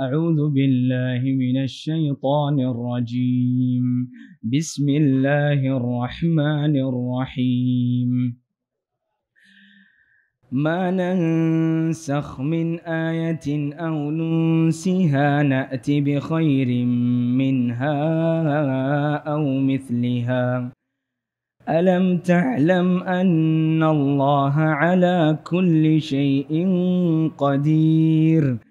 أعوذ بالله من الشيطان الرجيم بسم الله الرحمن الرحيم ما ننسخ من آية أو ننسها نأت بخير منها أو مثلها ألم تعلم أن الله على كل شيء قدير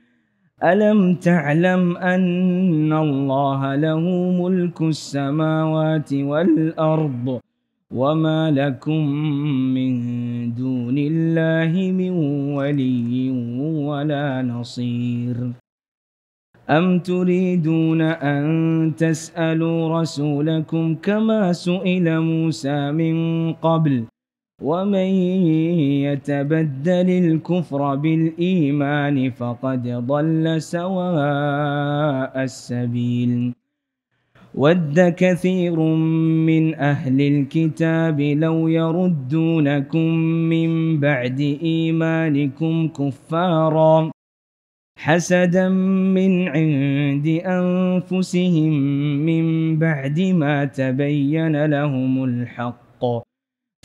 ألم تعلم أن الله له ملك السماوات والأرض وما لكم من دون الله من ولي ولا نصير أم تريدون أن تسألوا رسولكم كما سئل موسى من قبل ؟ ومن يتبدل الكفر بالإيمان فقد ضل سواء السبيل ود كثير من أهل الكتاب لو يردونكم من بعد إيمانكم كفاراً حسدا من عند أنفسهم من بعد ما تبين لهم الحق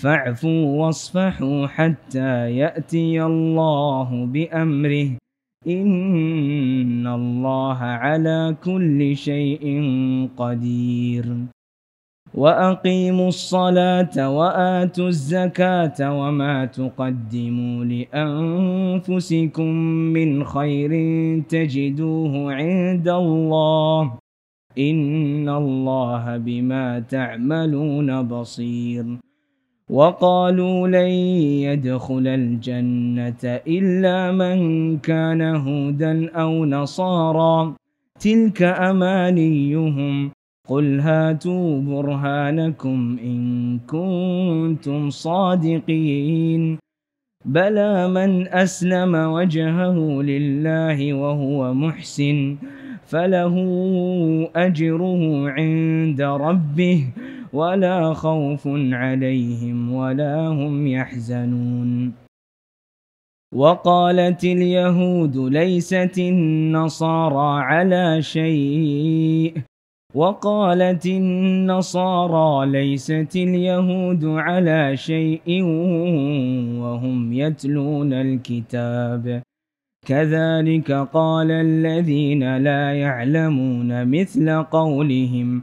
فاعفوا واصفحوا حتى يأتي الله بأمره إن الله على كل شيء قدير وأقيموا الصلاة وآتوا الزكاة وما تقدموا لأنفسكم من خير تجدوه عند الله إن الله بما تعملون بصير وقالوا لن يدخل الجنة إلا من كان هودا أو نصارا تلك أمانيهم قل هاتوا برهانكم إن كنتم صادقين بلى من أسلم وجهه لله وهو محسن فله أجره عند ربه ولا خوف عليهم ولا هم يحزنون وقالت اليهود ليست النصارى على شيء وقالت النصارى ليست اليهود على شيء وهم يتلون الكتاب كذلك قال الذين لا يعلمون مثل قولهم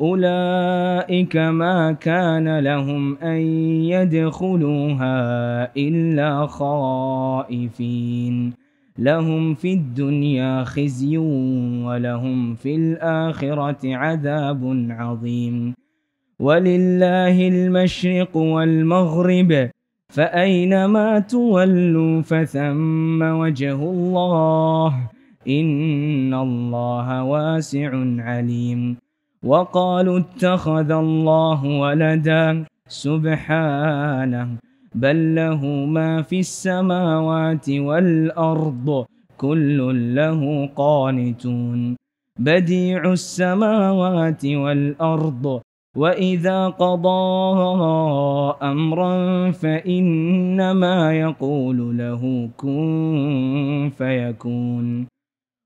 أولئك ما كان لهم أن يدخلوها إلا خائفين لهم في الدنيا خزي ولهم في الآخرة عذاب عظيم ولله المشرق والمغرب فأينما تولوا فثم وجه الله إن الله واسع عليم وقالوا اتخذ الله ولدا سبحانه بل له ما في السماوات والأرض كل له قانتون بديع السماوات والأرض وإذا قضى أمرا فإنما يقول له كن فيكون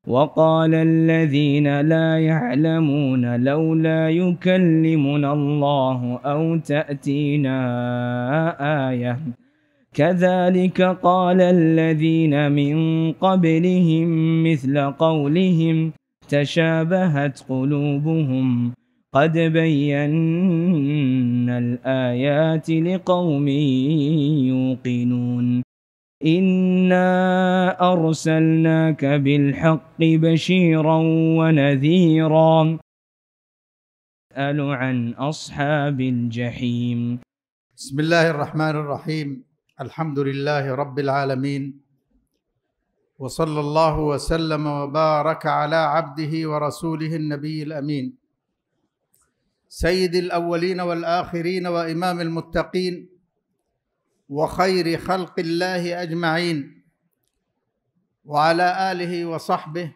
وقال الذين لا يعلمون لولا يكلمنا الله أو تأتينا آية كذلك قال الذين من قبلهم مثل قولهم تشابهت قلوبهم قد بينا الآيات لقوم يوقنون إنا أرسلناك بالحق بشيرا ونذيرا أسأل عن أصحاب الجحيم بسم الله الرحمن الرحيم الحمد لله رب العالمين وصلى الله وسلم وبارك على عبده ورسوله النبي الأمين سيد الأولين والآخرين وإمام المتقين وخير خلق الله اجمعين وعلى اله وصحبه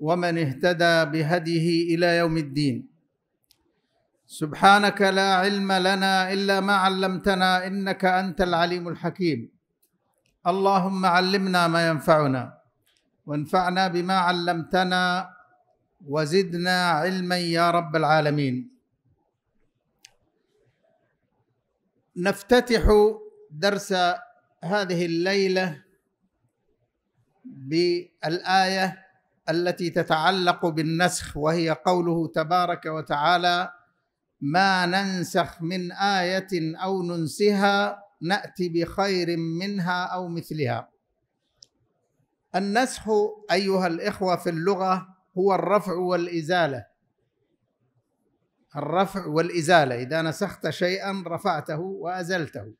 ومن اهتدى بهديه الى يوم الدين سبحانك لا علم لنا الا ما علمتنا انك انت العليم الحكيم اللهم علمنا ما ينفعنا وانفعنا بما علمتنا وزدنا علما يا رب العالمين نفتتح درس هذه الليله بالايه التي تتعلق بالنسخ وهي قوله تبارك وتعالى ما ننسخ من ايه او ننسها ناتي بخير منها او مثلها النسخ ايها الاخوه في اللغه هو الرفع والازاله الرفع والازاله اذا نسخت شيئا رفعته وازلته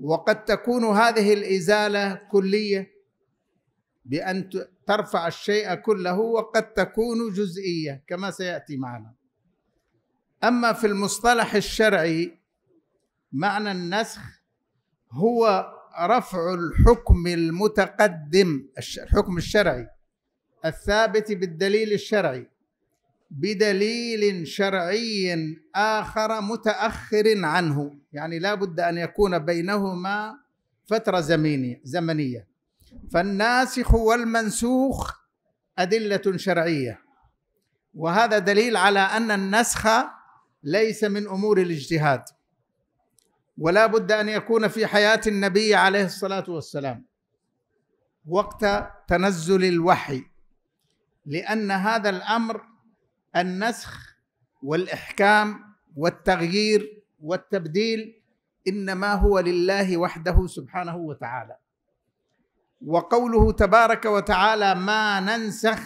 وقد تكون هذه الازاله كليه بان ترفع الشيء كله وقد تكون جزئيه كما سياتي معنا اما في المصطلح الشرعي معنى النسخ هو رفع الحكم المتقدم الحكم الشرعي الثابت بالدليل الشرعي بدليل شرعي اخر متاخر عنه يعني لا بد ان يكون بينهما فتره زمنيه زمنيه فالناسخ والمنسوخ ادله شرعيه وهذا دليل على ان النسخ ليس من امور الاجتهاد ولا بد ان يكون في حياه النبي عليه الصلاه والسلام وقت تنزل الوحي لان هذا الامر النسخ والاحكام والتغيير والتبديل انما هو لله وحده سبحانه وتعالى وقوله تبارك وتعالى ما ننسخ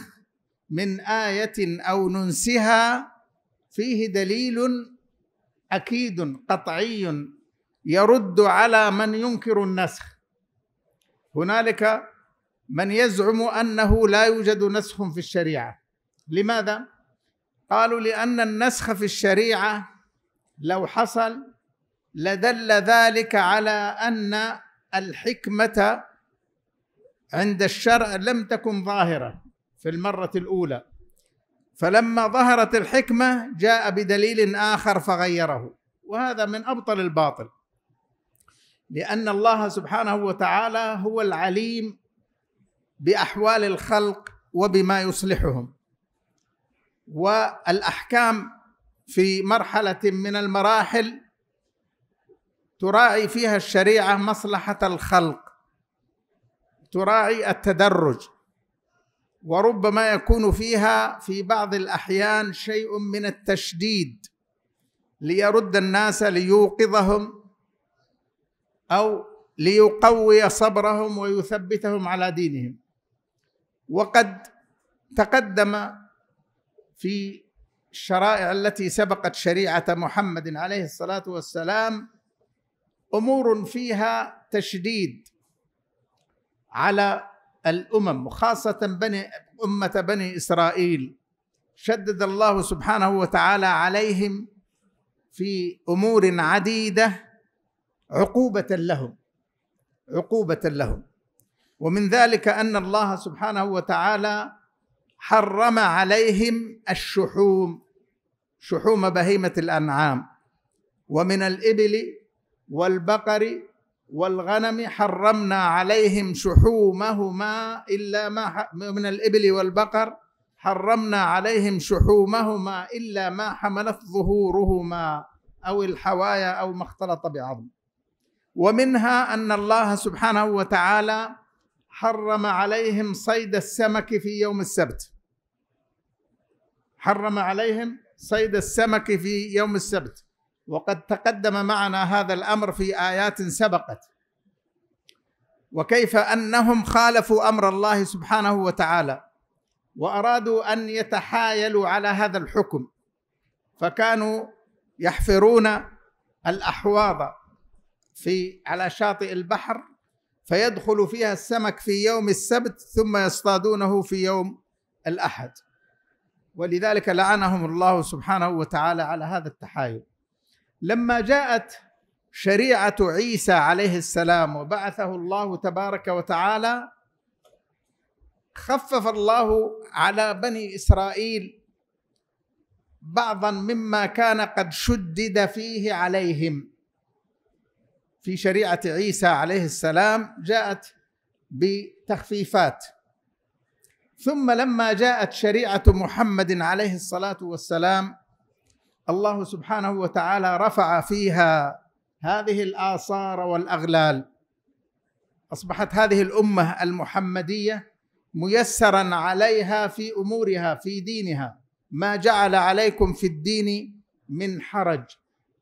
من ايه او ننسها فيه دليل اكيد قطعي يرد على من ينكر النسخ هنالك من يزعم انه لا يوجد نسخ في الشريعه لماذا قالوا لأن النسخ في الشريعة لو حصل لدل ذلك على أن الحكمة عند الشرع لم تكن ظاهرة في المرة الأولى فلما ظهرت الحكمة جاء بدليل آخر فغيره وهذا من أبطل الباطل لأن الله سبحانه وتعالى هو العليم بأحوال الخلق وبما يصلحهم والاحكام في مرحله من المراحل تراعي فيها الشريعه مصلحه الخلق تراعي التدرج وربما يكون فيها في بعض الاحيان شيء من التشديد ليرد الناس ليوقظهم او ليقوي صبرهم ويثبتهم على دينهم وقد تقدم في الشرائع التي سبقت شريعه محمد عليه الصلاه والسلام امور فيها تشديد على الامم وخاصه بني امه بني اسرائيل شدد الله سبحانه وتعالى عليهم في امور عديده عقوبه لهم عقوبه لهم ومن ذلك ان الله سبحانه وتعالى حرم عليهم الشحوم شحوم بهيمه الانعام ومن الابل والبقر والغنم حرمنا عليهم شحومهما الا ما من الابل والبقر حرمنا عليهم شحومهما الا ما حملت ظهورهما او الحوايا او ما اختلط بعظم ومنها ان الله سبحانه وتعالى حرم عليهم صيد السمك في يوم السبت حرم عليهم صيد السمك في يوم السبت وقد تقدم معنا هذا الامر في ايات سبقت وكيف انهم خالفوا امر الله سبحانه وتعالى وارادوا ان يتحايلوا على هذا الحكم فكانوا يحفرون الاحواض في على شاطئ البحر فيدخل فيها السمك في يوم السبت ثم يصطادونه في يوم الأحد ولذلك لعنهم الله سبحانه وتعالى على هذا التحايل لما جاءت شريعة عيسى عليه السلام وبعثه الله تبارك وتعالى خفف الله على بني إسرائيل بعضا مما كان قد شدد فيه عليهم في شريعه عيسى عليه السلام جاءت بتخفيفات ثم لما جاءت شريعه محمد عليه الصلاه والسلام الله سبحانه وتعالى رفع فيها هذه الاثار والاغلال اصبحت هذه الامه المحمديه ميسرا عليها في امورها في دينها ما جعل عليكم في الدين من حرج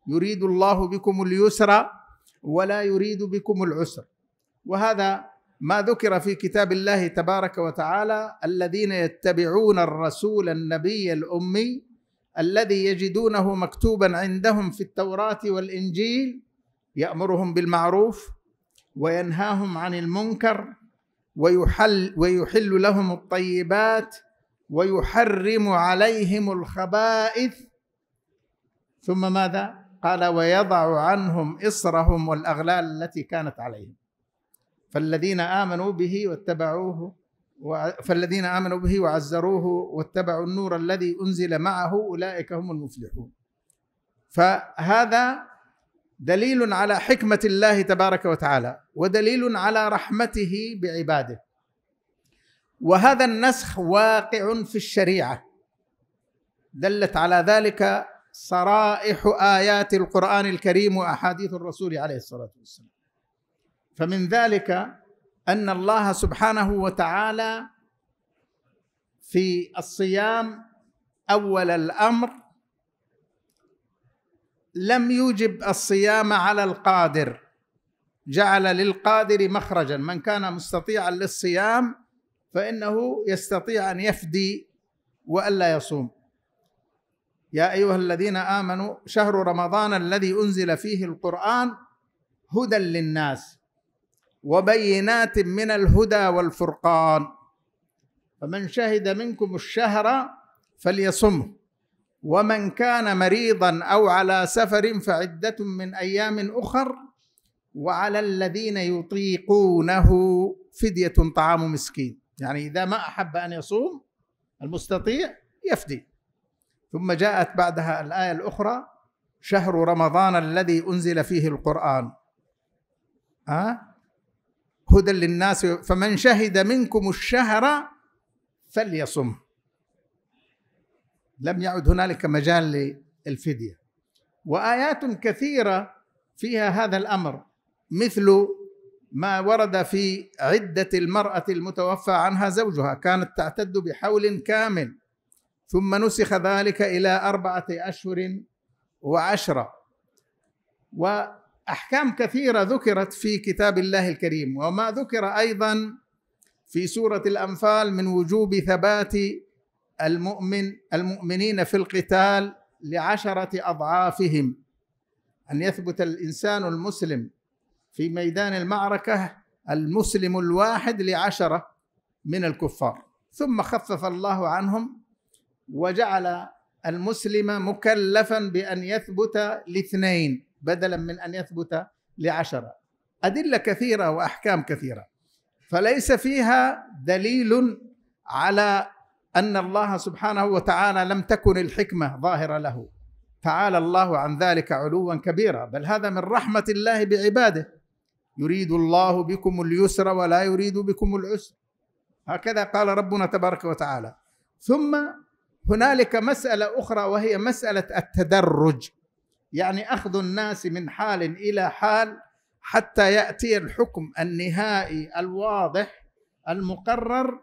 يريد الله بكم اليسر ولا يريد بكم العسر وهذا ما ذكر في كتاب الله تبارك وتعالى الذين يتبعون الرسول النبي الامي الذي يجدونه مكتوبا عندهم في التوراه والانجيل يامرهم بالمعروف وينهاهم عن المنكر ويحل ويحل لهم الطيبات ويحرم عليهم الخبائث ثم ماذا قال ويضع عنهم إصرهم والأغلال التي كانت عليهم فالذين آمنوا به واتبعوه فالذين آمنوا به وعزروه واتبعوا النور الذي أنزل معه أولئك هم المفلحون فهذا دليل على حكمة الله تبارك وتعالى ودليل على رحمته بعباده وهذا النسخ واقع في الشريعة دلت على ذلك صرائح ايات القران الكريم واحاديث الرسول عليه الصلاه والسلام فمن ذلك ان الله سبحانه وتعالى في الصيام اول الامر لم يوجب الصيام على القادر جعل للقادر مخرجا من كان مستطيعا للصيام فانه يستطيع ان يفدي والا يصوم يا ايها الذين امنوا شهر رمضان الذي انزل فيه القران هدى للناس وبينات من الهدى والفرقان فمن شهد منكم الشهر فليصمه ومن كان مريضا او على سفر فعده من ايام اخر وعلى الذين يطيقونه فديه طعام مسكين يعني اذا ما احب ان يصوم المستطيع يفدي ثم جاءت بعدها الايه الاخرى شهر رمضان الذي انزل فيه القران ها هدى للناس فمن شهد منكم الشهر فليصم لم يعد هنالك مجال للفديه وايات كثيره فيها هذا الامر مثل ما ورد في عده المراه المتوفى عنها زوجها كانت تعتد بحول كامل ثم نسخ ذلك إلى أربعة أشهر وعشرة وأحكام كثيرة ذكرت في كتاب الله الكريم وما ذكر أيضا في سورة الأنفال من وجوب ثبات المؤمن المؤمنين في القتال لعشرة أضعافهم أن يثبت الإنسان المسلم في ميدان المعركة المسلم الواحد لعشرة من الكفار ثم خفف الله عنهم وجعل المسلم مكلفا بأن يثبت لاثنين بدلا من أن يثبت لعشرة أدلة كثيرة وأحكام كثيرة فليس فيها دليل على أن الله سبحانه وتعالى لم تكن الحكمة ظاهرة له تعالى الله عن ذلك علوا كبيرا بل هذا من رحمة الله بعباده يريد الله بكم اليسر ولا يريد بكم العسر هكذا قال ربنا تبارك وتعالى ثم هنالك مساله اخرى وهي مساله التدرج يعني اخذ الناس من حال الى حال حتى ياتي الحكم النهائي الواضح المقرر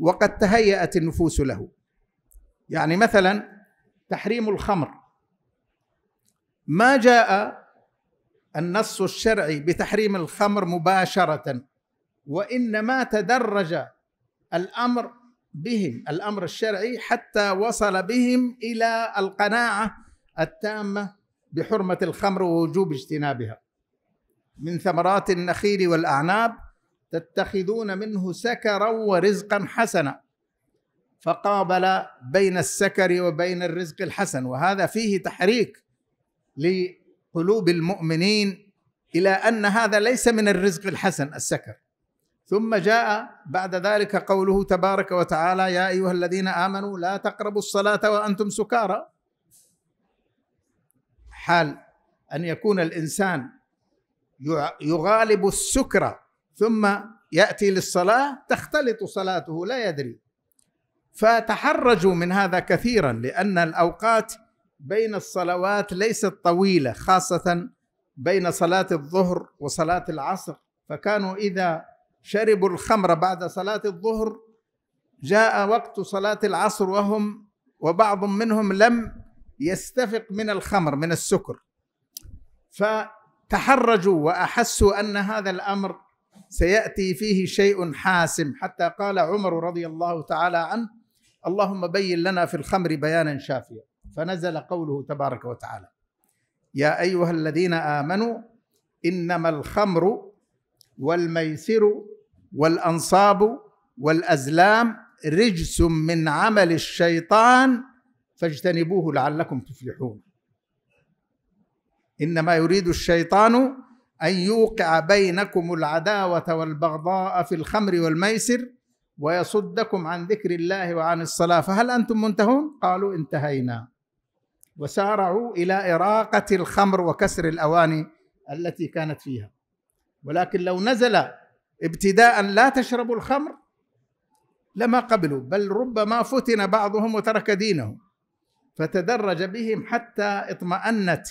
وقد تهيأت النفوس له يعني مثلا تحريم الخمر ما جاء النص الشرعي بتحريم الخمر مباشره وانما تدرج الامر بهم الامر الشرعي حتى وصل بهم الى القناعه التامه بحرمه الخمر ووجوب اجتنابها من ثمرات النخيل والاعناب تتخذون منه سكرا ورزقا حسنا فقابل بين السكر وبين الرزق الحسن وهذا فيه تحريك لقلوب المؤمنين الى ان هذا ليس من الرزق الحسن السكر ثم جاء بعد ذلك قوله تبارك وتعالى يا ايها الذين امنوا لا تقربوا الصلاه وانتم سكارى حال ان يكون الانسان يغالب السكرة ثم ياتي للصلاه تختلط صلاته لا يدري فتحرجوا من هذا كثيرا لان الاوقات بين الصلوات ليست طويله خاصه بين صلاه الظهر وصلاه العصر فكانوا اذا شربوا الخمر بعد صلاة الظهر جاء وقت صلاة العصر وهم وبعض منهم لم يستفق من الخمر من السكر فتحرجوا وأحسوا أن هذا الأمر سيأتي فيه شيء حاسم حتى قال عمر رضي الله تعالى عنه اللهم بين لنا في الخمر بيانا شافيا فنزل قوله تبارك وتعالى يا أيها الذين آمنوا إنما الخمر والميسر والانصاب والازلام رجس من عمل الشيطان فاجتنبوه لعلكم تفلحون انما يريد الشيطان ان يوقع بينكم العداوه والبغضاء في الخمر والميسر ويصدكم عن ذكر الله وعن الصلاه فهل انتم منتهون قالوا انتهينا وسارعوا الى اراقه الخمر وكسر الاواني التي كانت فيها ولكن لو نزل ابتداء لا تشربوا الخمر لما قبلوا بل ربما فتن بعضهم وترك دينه فتدرج بهم حتى اطمأنت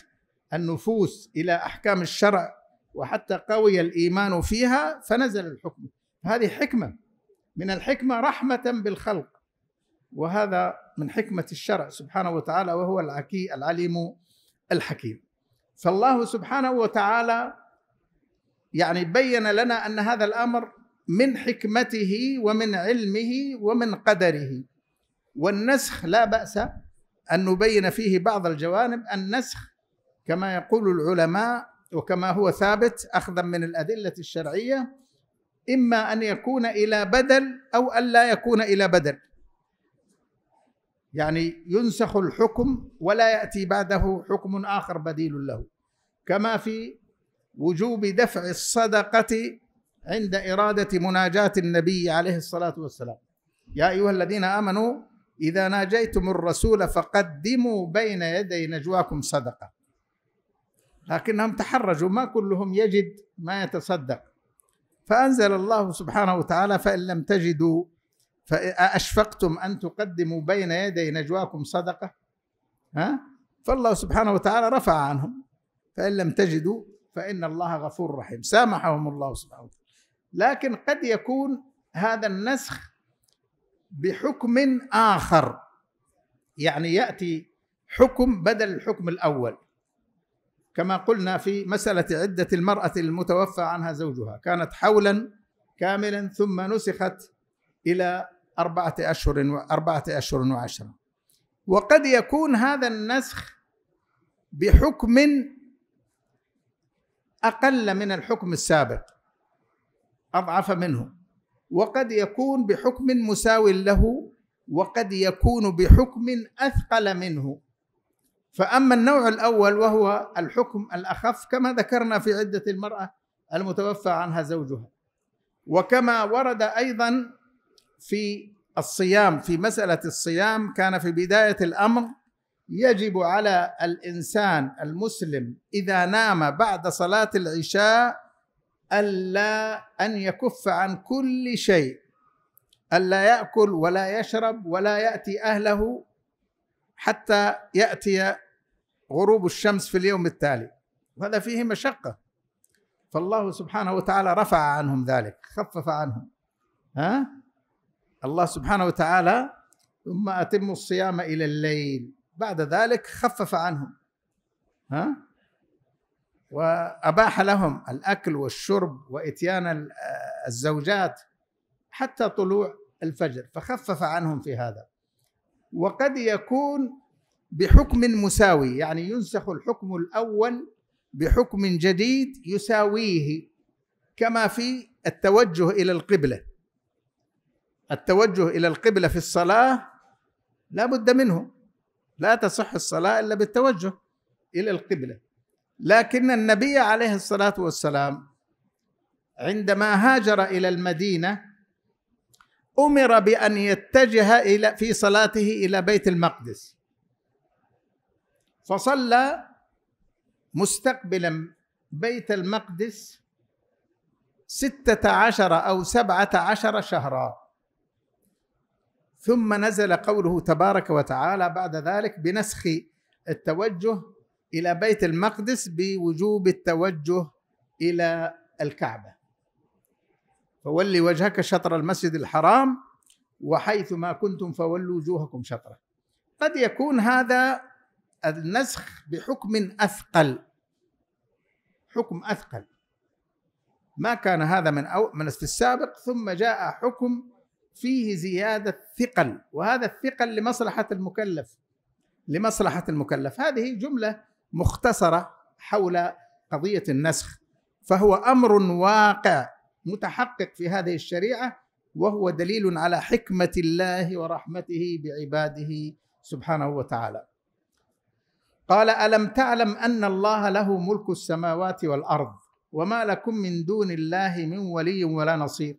النفوس إلى أحكام الشرع وحتى قوي الإيمان فيها فنزل الحكم هذه حكمة من الحكمة رحمة بالخلق وهذا من حكمة الشرع سبحانه وتعالى وهو العكي العليم الحكيم فالله سبحانه وتعالى يعني بين لنا ان هذا الامر من حكمته ومن علمه ومن قدره والنسخ لا باس ان نبين فيه بعض الجوانب النسخ كما يقول العلماء وكما هو ثابت اخذا من الادله الشرعيه اما ان يكون الى بدل او ان لا يكون الى بدل يعني ينسخ الحكم ولا ياتي بعده حكم اخر بديل له كما في وجوب دفع الصدقه عند اراده مناجاه النبي عليه الصلاه والسلام يا ايها الذين امنوا اذا ناجيتم الرسول فقدموا بين يدي نجواكم صدقه لكنهم تحرجوا ما كلهم يجد ما يتصدق فانزل الله سبحانه وتعالى فان لم تجدوا فاشفقتم ان تقدموا بين يدي نجواكم صدقه ها فالله سبحانه وتعالى رفع عنهم فان لم تجدوا فإن الله غفور رحيم سامحهم الله سبحانه وتعالى لكن قد يكون هذا النسخ بحكم آخر يعني يأتي حكم بدل الحكم الأول كما قلنا في مسألة عدة المرأة المتوفى عنها زوجها كانت حولا كاملا ثم نسخت إلى أربعة أشهر وأربعة أشهر وعشرة وقد يكون هذا النسخ بحكم اقل من الحكم السابق اضعف منه وقد يكون بحكم مساو له وقد يكون بحكم اثقل منه فاما النوع الاول وهو الحكم الاخف كما ذكرنا في عده المراه المتوفى عنها زوجها وكما ورد ايضا في الصيام في مساله الصيام كان في بدايه الامر يجب على الانسان المسلم اذا نام بعد صلاه العشاء الا ان يكف عن كل شيء الا ياكل ولا يشرب ولا ياتي اهله حتى ياتي غروب الشمس في اليوم التالي هذا فيه مشقه فالله سبحانه وتعالى رفع عنهم ذلك خفف عنهم ها الله سبحانه وتعالى ثم اتم الصيام الى الليل بعد ذلك خفف عنهم ها وأباح لهم الأكل والشرب وإتيان الزوجات حتى طلوع الفجر فخفف عنهم في هذا وقد يكون بحكم مساوي يعني ينسخ الحكم الأول بحكم جديد يساويه كما في التوجه إلى القبلة التوجه إلى القبلة في الصلاة لا بد منه لا تصح الصلاة إلا بالتوجه إلى القبلة لكن النبي عليه الصلاة والسلام عندما هاجر إلى المدينة أمر بأن يتجه إلى في صلاته إلى بيت المقدس فصلى مستقبلا بيت المقدس ستة عشر أو سبعة عشر شهرا ثم نزل قوله تبارك وتعالى بعد ذلك بنسخ التوجه الى بيت المقدس بوجوب التوجه الى الكعبه فولي وجهك شطر المسجد الحرام وحيث ما كنتم فولوا وجوهكم شطره قد يكون هذا النسخ بحكم اثقل حكم اثقل ما كان هذا من أو من في السابق ثم جاء حكم فيه زيادة ثقل وهذا الثقل لمصلحة المكلف لمصلحة المكلف هذه جملة مختصرة حول قضية النسخ فهو أمر واقع متحقق في هذه الشريعة وهو دليل على حكمة الله ورحمته بعباده سبحانه وتعالى قال ألم تعلم أن الله له ملك السماوات والأرض وما لكم من دون الله من ولي ولا نصير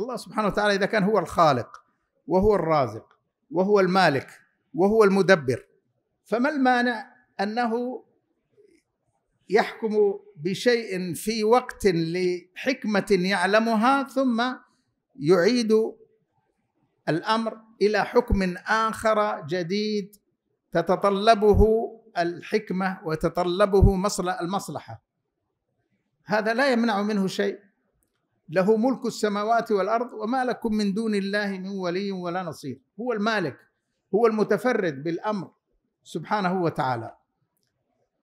الله سبحانه وتعالى اذا كان هو الخالق وهو الرازق وهو المالك وهو المدبر فما المانع انه يحكم بشيء في وقت لحكمه يعلمها ثم يعيد الامر الى حكم اخر جديد تتطلبه الحكمه وتتطلبه المصلحه هذا لا يمنع منه شيء له ملك السماوات والارض وما لكم من دون الله من ولي ولا نصير هو المالك هو المتفرد بالامر سبحانه وتعالى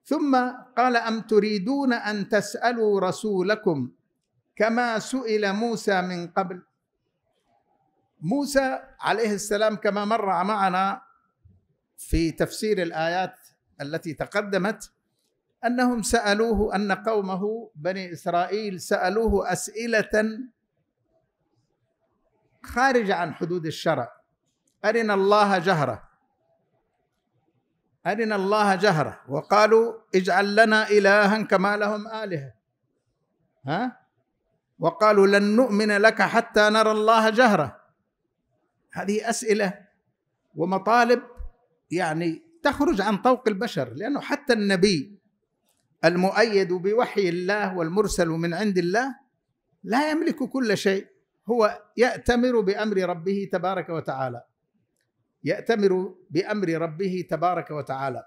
ثم قال ام تريدون ان تسالوا رسولكم كما سئل موسى من قبل موسى عليه السلام كما مر معنا في تفسير الايات التي تقدمت انهم سالوه ان قومه بني اسرائيل سالوه اسئله خارجه عن حدود الشرع ارنا الله جهره أرنا الله جهرة وقالوا اجعل لنا إلها كما لهم آلهة ها وقالوا لن نؤمن لك حتى نرى الله جهرة هذه أسئلة ومطالب يعني تخرج عن طوق البشر لأنه حتى النبي المؤيد بوحي الله والمرسل من عند الله لا يملك كل شيء هو يأتمر بأمر ربه تبارك وتعالى يأتمر بأمر ربه تبارك وتعالى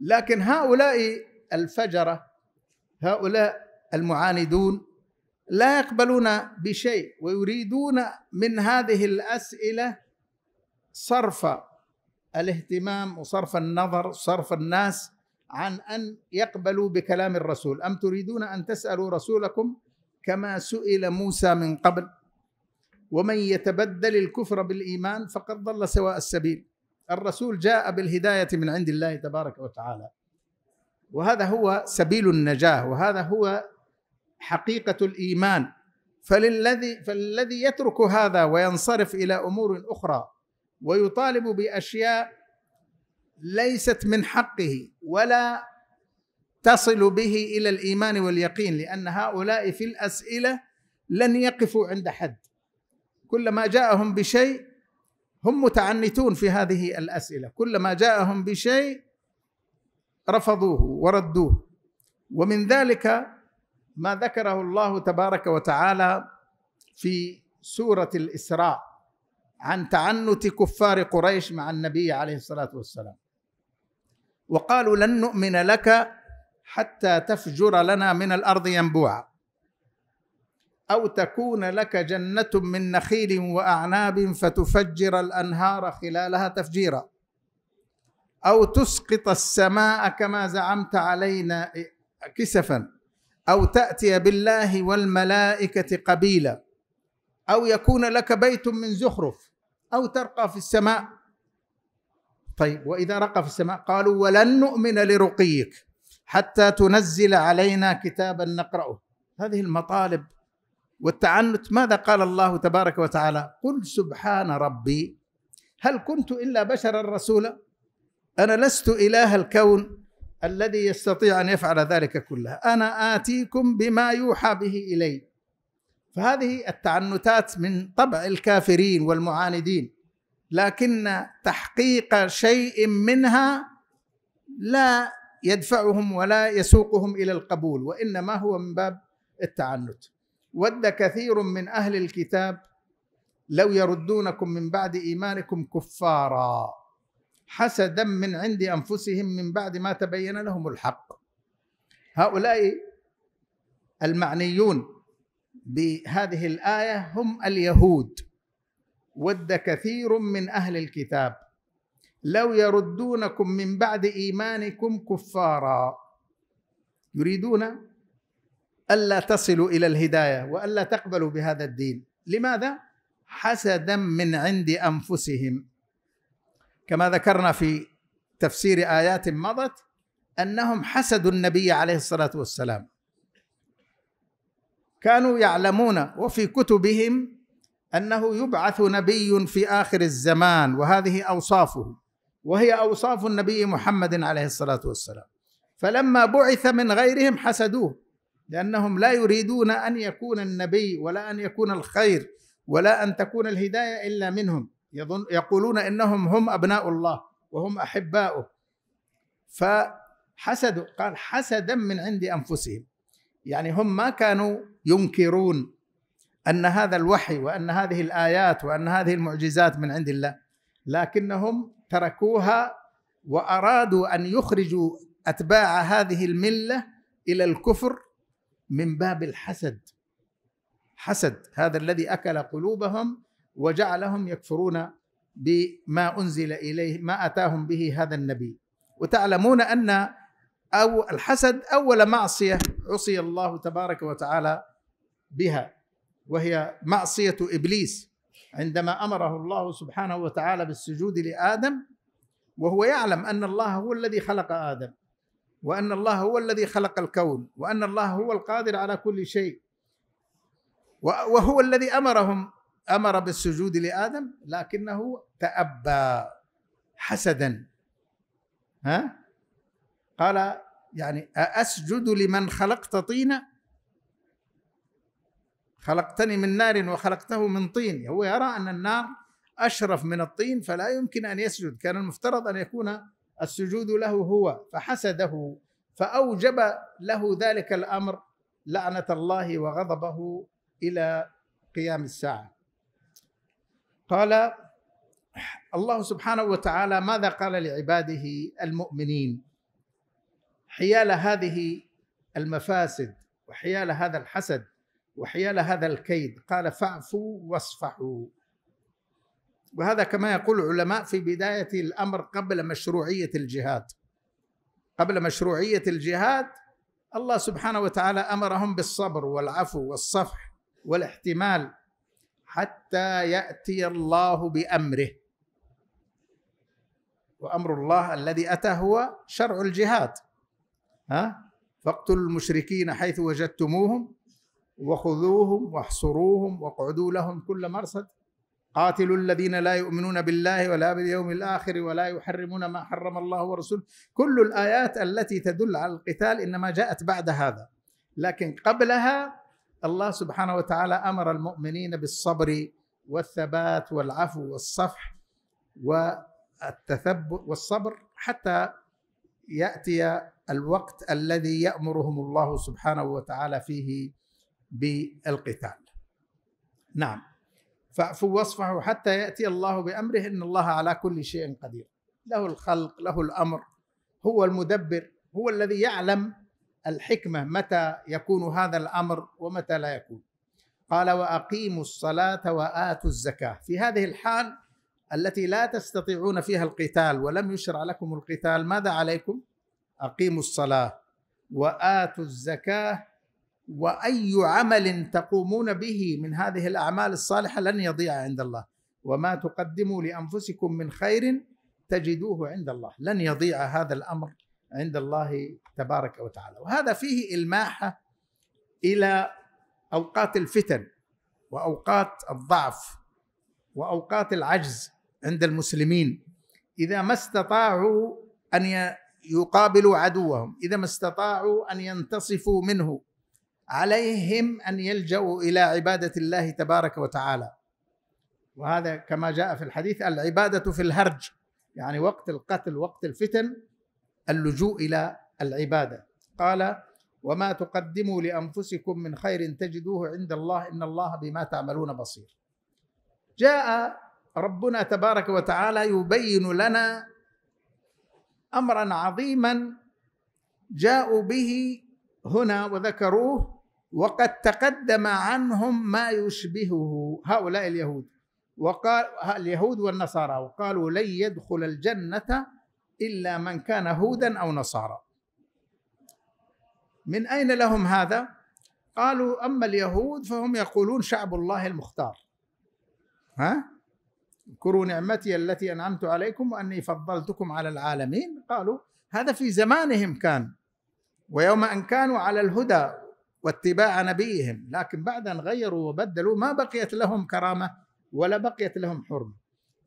لكن هؤلاء الفجرة هؤلاء المعاندون لا يقبلون بشيء ويريدون من هذه الأسئلة صرف الاهتمام وصرف النظر صرف الناس عن ان يقبلوا بكلام الرسول ام تريدون ان تسالوا رسولكم كما سئل موسى من قبل ومن يتبدل الكفر بالايمان فقد ضل سواء السبيل الرسول جاء بالهدايه من عند الله تبارك وتعالى وهذا هو سبيل النجاه وهذا هو حقيقه الايمان فللذي فالذي يترك هذا وينصرف الى امور اخرى ويطالب باشياء ليست من حقه ولا تصل به الى الايمان واليقين لان هؤلاء في الاسئله لن يقفوا عند حد كلما جاءهم بشيء هم متعنتون في هذه الاسئله كلما جاءهم بشيء رفضوه وردوه ومن ذلك ما ذكره الله تبارك وتعالى في سوره الاسراء عن تعنت كفار قريش مع النبي عليه الصلاه والسلام وقالوا لن نؤمن لك حتى تفجر لنا من الارض ينبوعا او تكون لك جنه من نخيل واعناب فتفجر الانهار خلالها تفجيرا او تسقط السماء كما زعمت علينا كسفا او تاتي بالله والملائكه قبيلا او يكون لك بيت من زخرف او ترقى في السماء طيب واذا رقى في السماء قالوا ولن نؤمن لرقيك حتى تنزل علينا كتابا نقراه هذه المطالب والتعنت ماذا قال الله تبارك وتعالى قل سبحان ربي هل كنت الا بشرا رسولا انا لست اله الكون الذي يستطيع ان يفعل ذلك كله انا اتيكم بما يوحى به الي فهذه التعنتات من طبع الكافرين والمعاندين لكن تحقيق شيء منها لا يدفعهم ولا يسوقهم الى القبول وانما هو من باب التعنت ود كثير من اهل الكتاب لو يردونكم من بعد ايمانكم كفارا حسدا من عند انفسهم من بعد ما تبين لهم الحق هؤلاء المعنيون بهذه الايه هم اليهود ود كثير من اهل الكتاب لو يردونكم من بعد ايمانكم كفارا يريدون الا تصلوا الى الهدايه والا تقبلوا بهذا الدين لماذا حسدا من عند انفسهم كما ذكرنا في تفسير ايات مضت انهم حسدوا النبي عليه الصلاه والسلام كانوا يعلمون وفي كتبهم انه يبعث نبي في اخر الزمان وهذه اوصافه وهي اوصاف النبي محمد عليه الصلاه والسلام فلما بعث من غيرهم حسدوه لانهم لا يريدون ان يكون النبي ولا ان يكون الخير ولا ان تكون الهدايه الا منهم يظن يقولون انهم هم ابناء الله وهم احباؤه فحسدوا قال حسدا من عند انفسهم يعني هم ما كانوا ينكرون ان هذا الوحي وان هذه الايات وان هذه المعجزات من عند الله لكنهم تركوها وارادوا ان يخرجوا اتباع هذه المله الى الكفر من باب الحسد حسد هذا الذي اكل قلوبهم وجعلهم يكفرون بما انزل اليه ما اتاهم به هذا النبي وتعلمون ان او الحسد اول معصيه عصي الله تبارك وتعالى بها وهي معصية إبليس عندما أمره الله سبحانه وتعالى بالسجود لآدم وهو يعلم أن الله هو الذي خلق آدم وأن الله هو الذي خلق الكون وأن الله هو القادر على كل شيء وهو الذي أمرهم أمر بالسجود لآدم لكنه تأبى حسدا ها قال يعني أسجد لمن خلقت طينا خلقتني من نار وخلقته من طين هو يرى أن النار أشرف من الطين فلا يمكن أن يسجد كان المفترض أن يكون السجود له هو فحسده فأوجب له ذلك الأمر لعنة الله وغضبه إلى قيام الساعة قال الله سبحانه وتعالى ماذا قال لعباده المؤمنين حيال هذه المفاسد وحيال هذا الحسد وحيال هذا الكيد قال فاعفوا واصفحوا وهذا كما يقول العلماء في بداية الأمر قبل مشروعية الجهاد قبل مشروعية الجهاد الله سبحانه وتعالى أمرهم بالصبر والعفو والصفح والاحتمال حتى يأتي الله بأمره وأمر الله الذي أتى هو شرع الجهاد ها فاقتلوا المشركين حيث وجدتموهم وخذوهم واحصروهم واقعدوا لهم كل مرصد قاتلوا الذين لا يؤمنون بالله ولا باليوم الاخر ولا يحرمون ما حرم الله ورسوله كل الايات التي تدل على القتال انما جاءت بعد هذا لكن قبلها الله سبحانه وتعالى امر المؤمنين بالصبر والثبات والعفو والصفح والتثبت والصبر حتى ياتي الوقت الذي يامرهم الله سبحانه وتعالى فيه بالقتال نعم فاعفوا واصفحوا حتى ياتي الله بامره ان الله على كل شيء قدير له الخلق له الامر هو المدبر هو الذي يعلم الحكمه متى يكون هذا الامر ومتى لا يكون قال واقيموا الصلاه واتوا الزكاه في هذه الحال التي لا تستطيعون فيها القتال ولم يشرع لكم القتال ماذا عليكم اقيموا الصلاه واتوا الزكاه واي عمل تقومون به من هذه الاعمال الصالحه لن يضيع عند الله وما تقدموا لانفسكم من خير تجدوه عند الله لن يضيع هذا الامر عند الله تبارك وتعالى وهذا فيه الماحه الى اوقات الفتن واوقات الضعف واوقات العجز عند المسلمين اذا ما استطاعوا ان يقابلوا عدوهم اذا ما استطاعوا ان ينتصفوا منه عليهم ان يلجأوا الى عباده الله تبارك وتعالى وهذا كما جاء في الحديث العباده في الهرج يعني وقت القتل وقت الفتن اللجوء الى العباده قال وما تقدموا لانفسكم من خير تجدوه عند الله ان الله بما تعملون بصير جاء ربنا تبارك وتعالى يبين لنا امرا عظيما جاءوا به هنا وذكروه وقد تقدم عنهم ما يشبهه هؤلاء اليهود وقال اليهود والنصارى وقالوا لن يدخل الجنة إلا من كان هودا أو نصارى من أين لهم هذا؟ قالوا أما اليهود فهم يقولون شعب الله المختار ها؟ اذكروا نعمتي التي أنعمت عليكم وأني فضلتكم على العالمين قالوا هذا في زمانهم كان ويوم أن كانوا على الهدى واتباع نبيهم لكن بعد أن غيروا وبدلوا ما بقيت لهم كرامة ولا بقيت لهم حرمة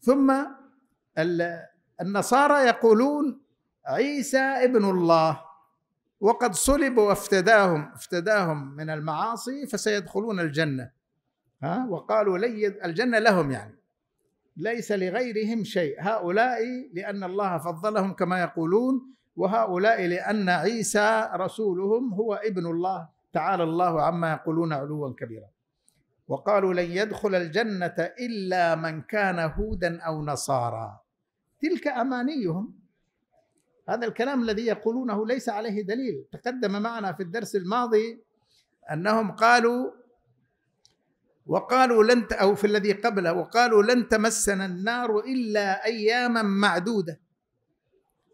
ثم النصارى يقولون عيسى ابن الله وقد صلبوا وافتداهم افتداهم من المعاصي فسيدخلون الجنة ها وقالوا لي الجنة لهم يعني ليس لغيرهم شيء هؤلاء لأن الله فضلهم كما يقولون وهؤلاء لأن عيسى رسولهم هو ابن الله تعالى الله عما يقولون علوا كبيرا وقالوا لن يدخل الجنة إلا من كان هودا أو نصارى تلك أمانيهم هذا الكلام الذي يقولونه ليس عليه دليل تقدم معنا في الدرس الماضي أنهم قالوا وقالوا لن أو في الذي قبله وقالوا لن تمسنا النار إلا أياما معدودة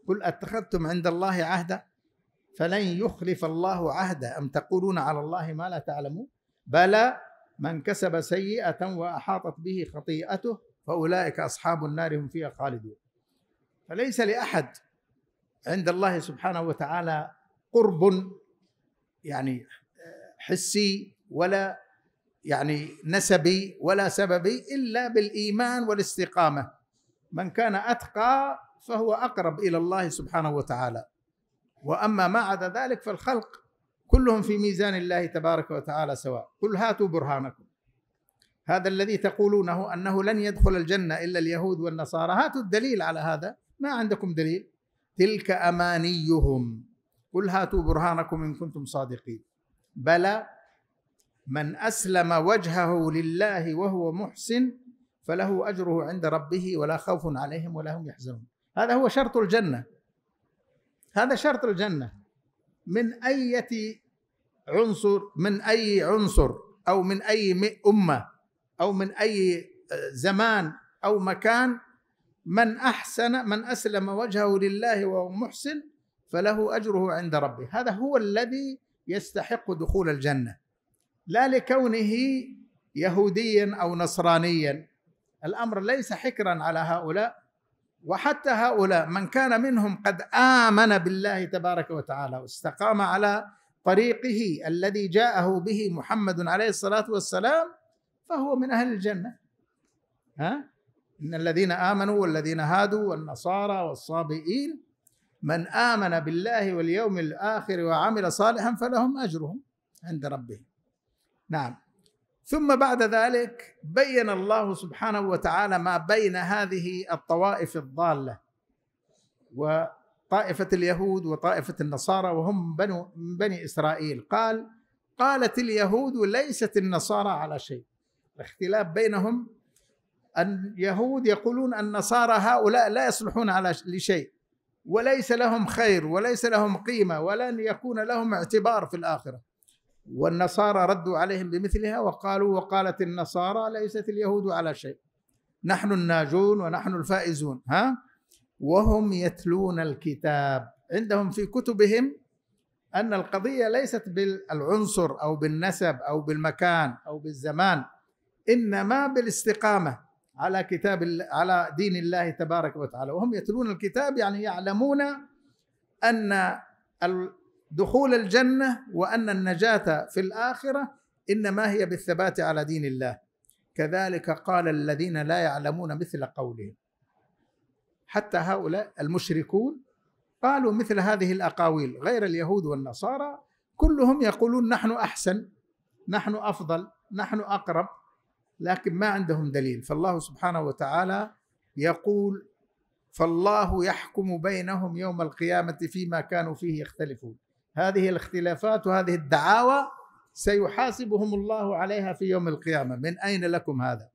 قل أتخذتم عند الله عهدا فلن يخلف الله عهده أم تقولون على الله ما لا تعلمون بلى من كسب سيئة وأحاطت به خطيئته فأولئك أصحاب النار هم فيها خالدون فليس لأحد عند الله سبحانه وتعالى قرب يعني حسي ولا يعني نسبي ولا سببي الا بالايمان والاستقامه من كان اتقى فهو اقرب الى الله سبحانه وتعالى واما ما عدا ذلك فالخلق كلهم في ميزان الله تبارك وتعالى سواء قل هاتوا برهانكم هذا الذي تقولونه انه لن يدخل الجنه الا اليهود والنصارى هاتوا الدليل على هذا ما عندكم دليل تلك امانيهم قل هاتوا برهانكم ان كنتم صادقين بلى من اسلم وجهه لله وهو محسن فله اجره عند ربه ولا خوف عليهم ولا هم يحزنون هذا هو شرط الجنه هذا شرط الجنة من أي عنصر من أي عنصر أو من أي أمة أو من أي آه، زمان أو مكان من أحسن من أسلم وجهه لله وهو محسن فله أجره عند ربه هذا هو الذي يستحق دخول الجنة لا لكونه يهوديا أو نصرانيا الأمر ليس حكرا على هؤلاء وحتى هؤلاء من كان منهم قد امن بالله تبارك وتعالى واستقام على طريقه الذي جاءه به محمد عليه الصلاه والسلام فهو من اهل الجنه ها ان الذين امنوا والذين هادوا والنصارى والصابئين من امن بالله واليوم الاخر وعمل صالحا فلهم اجرهم عند ربهم نعم ثم بعد ذلك بين الله سبحانه وتعالى ما بين هذه الطوائف الضاله وطائفه اليهود وطائفه النصارى وهم بنو من بني اسرائيل قال قالت اليهود ليست النصارى على شيء الاختلاف بينهم اليهود يقولون النصارى هؤلاء لا يصلحون على لشيء وليس لهم خير وليس لهم قيمه ولن يكون لهم اعتبار في الاخره والنصارى ردوا عليهم بمثلها وقالوا وقالت النصارى ليست اليهود على شيء نحن الناجون ونحن الفائزون ها وهم يتلون الكتاب عندهم في كتبهم ان القضيه ليست بالعنصر او بالنسب او بالمكان او بالزمان انما بالاستقامه على كتاب على دين الله تبارك وتعالى وهم يتلون الكتاب يعني يعلمون ان دخول الجنه وان النجاه في الاخره انما هي بالثبات على دين الله كذلك قال الذين لا يعلمون مثل قولهم حتى هؤلاء المشركون قالوا مثل هذه الاقاويل غير اليهود والنصارى كلهم يقولون نحن احسن نحن افضل نحن اقرب لكن ما عندهم دليل فالله سبحانه وتعالى يقول فالله يحكم بينهم يوم القيامه فيما كانوا فيه يختلفون هذه الاختلافات وهذه الدعاوى سيحاسبهم الله عليها في يوم القيامه من اين لكم هذا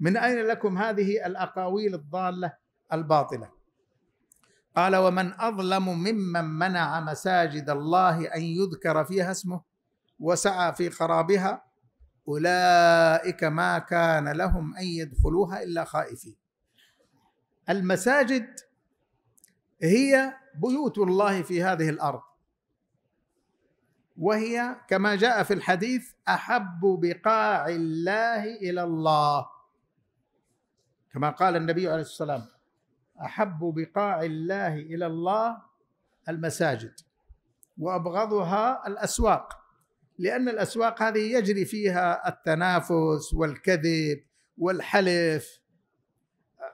من اين لكم هذه الاقاويل الضاله الباطله قال ومن اظلم ممن منع مساجد الله ان يذكر فيها اسمه وسعى في خرابها اولئك ما كان لهم ان يدخلوها الا خائفين المساجد هي بيوت الله في هذه الارض وهي كما جاء في الحديث احب بقاع الله الى الله كما قال النبي عليه الصلاه والسلام احب بقاع الله الى الله المساجد وابغضها الاسواق لان الاسواق هذه يجري فيها التنافس والكذب والحلف